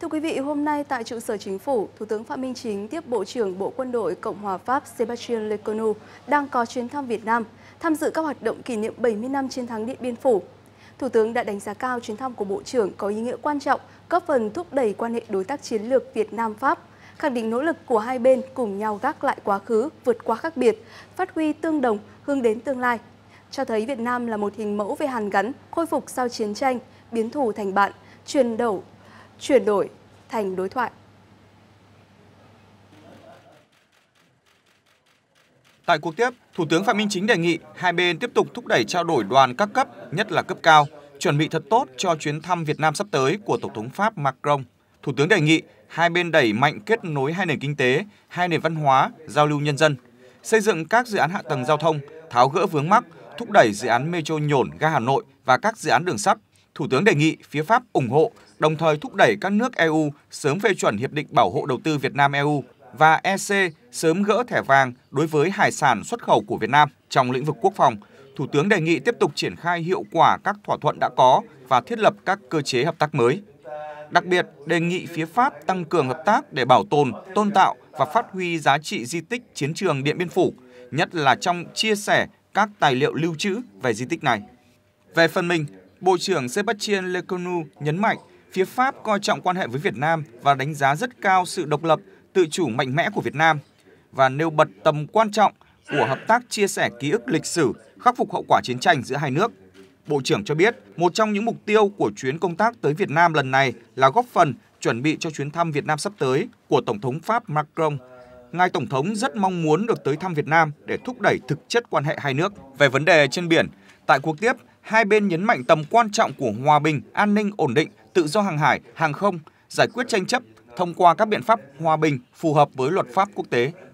Thưa quý vị, hôm nay tại trụ sở chính phủ, Thủ tướng Phạm Minh Chính tiếp Bộ trưởng Bộ Quân đội Cộng hòa Pháp Sébastien Lecornu đang có chuyến thăm Việt Nam, tham dự các hoạt động kỷ niệm 70 năm chiến thắng Điện Biên Phủ. Thủ tướng đã đánh giá cao chuyến thăm của Bộ trưởng có ý nghĩa quan trọng, góp phần thúc đẩy quan hệ đối tác chiến lược Việt Nam-Pháp, khẳng định nỗ lực của hai bên cùng nhau gác lại quá khứ, vượt qua khác biệt, phát huy tương đồng, hướng đến tương lai, cho thấy Việt Nam là một hình mẫu về hàn gắn, khôi phục sau chiến tranh, biến thù thành bạn, truyền đầu chuyển đổi thành đối thoại. Tại cuộc tiếp, Thủ tướng Phạm Minh Chính đề nghị hai bên tiếp tục thúc đẩy trao đổi đoàn các cấp, nhất là cấp cao, chuẩn bị thật tốt cho chuyến thăm Việt Nam sắp tới của Tổng thống Pháp Macron. Thủ tướng đề nghị hai bên đẩy mạnh kết nối hai nền kinh tế, hai nền văn hóa, giao lưu nhân dân, xây dựng các dự án hạ tầng giao thông, tháo gỡ vướng mắc, thúc đẩy dự án metro Nhổn ga Hà Nội và các dự án đường sắt, Thủ tướng đề nghị phía Pháp ủng hộ, đồng thời thúc đẩy các nước EU sớm phê chuẩn Hiệp định Bảo hộ Đầu tư Việt Nam-EU và EC sớm gỡ thẻ vàng đối với hải sản xuất khẩu của Việt Nam trong lĩnh vực quốc phòng. Thủ tướng đề nghị tiếp tục triển khai hiệu quả các thỏa thuận đã có và thiết lập các cơ chế hợp tác mới. Đặc biệt, đề nghị phía Pháp tăng cường hợp tác để bảo tồn, tôn tạo và phát huy giá trị di tích chiến trường Điện Biên Phủ, nhất là trong chia sẻ các tài liệu lưu trữ về di tích này. Về phần mình, Bộ trưởng Sebastian Lecornu nhấn mạnh phía Pháp coi trọng quan hệ với Việt Nam và đánh giá rất cao sự độc lập, tự chủ mạnh mẽ của Việt Nam và nêu bật tầm quan trọng của hợp tác chia sẻ ký ức lịch sử, khắc phục hậu quả chiến tranh giữa hai nước. Bộ trưởng cho biết, một trong những mục tiêu của chuyến công tác tới Việt Nam lần này là góp phần chuẩn bị cho chuyến thăm Việt Nam sắp tới của Tổng thống Pháp Macron. Ngài Tổng thống rất mong muốn được tới thăm Việt Nam để thúc đẩy thực chất quan hệ hai nước. Về vấn đề trên biển, tại cuộc tiếp, hai bên nhấn mạnh tầm quan trọng của hòa bình, an ninh, ổn định, tự do hàng hải, hàng không, giải quyết tranh chấp thông qua các biện pháp hòa bình phù hợp với luật pháp quốc tế.